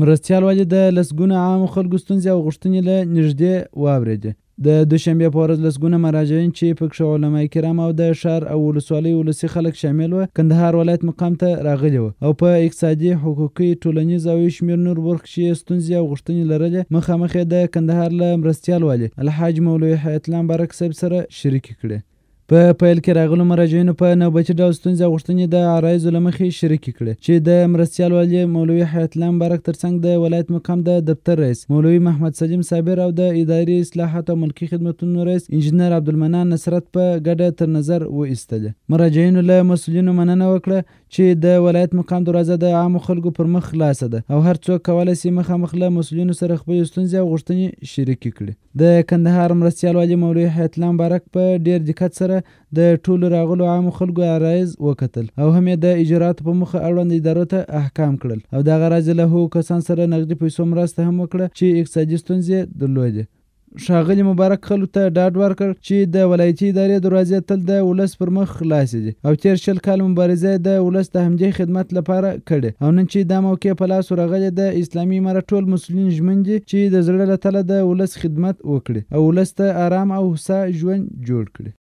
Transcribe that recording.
مرستیال والي د لسګونه عامو خلکو ستونزې او غوښتنې له نږدې واورېدې د دوشنبې په ورځ لسګونه مراجعین چې پکښې علما کرام او د ښار او ولسوالۍ ولسي خلک شامل وه کندهار ولایت مقام ته راغلي وه او په اقتصادي حقوقي ټولنیز او یو شمېر نور برخو کې ستونزې او غوښتنې لرلې مخامخ د کندهار له مرستیال والي الحاج مولوي حیات الله مبارک صاحب سره شریکې کړې په پیل کې راغلو مراجعینو په نوبتي ډول ستونزې او غوښتنې د عرایضو له مخې شریکې کړې چې د مرستیال والي مولوي حیات الله مبارک ترڅنګ د ولایت مقام د دفتر رئیس مولوي محمد سلیم صابر او د اداري اصلاحات او ملکي خدمتونو رئیس انجنیر عبدالمنان نصرت په ګډه تر نظر وایستلې مراجعینو له مسؤلینو مننه وکړه چې د ولایت مقام دروازه د عامو خلکو پر مخ خلاصه ده او هر څوک کولی سي مخامخ له مسؤلینو سره خپلې ستونزې او غوښتنې شریکې کړي د کندهار مرستیال والي مولوي حیات الله مبارک په ډیر دقت سره لپاره د ټولو راغلو عامو خلکو عرایز وکتل او هم یې د اجراتو په مخه اړوند ادارو ته احکام کړل او دغه راځي له هغو کسانو سره نغدي پیسو مرسته هم وکړه چې اقتصادي ستونزې درلودې ښاغلي مبارک خلکو ته ډاډ ورکړ چې د ولایتي ادارې دروازې تل د ولس پر مخ خلاصې دي او تیر شل کال مبارزه د ولس د همدې خدمت لپاره کړې او نن چې دا موقع په لاس ورغلې د اسلامي امارت ټول مسلمان ژمن دي چې د زړه له تله د ولس خدمت وکړي او ولس ته آرام او هوسا ژوند جوړ کړي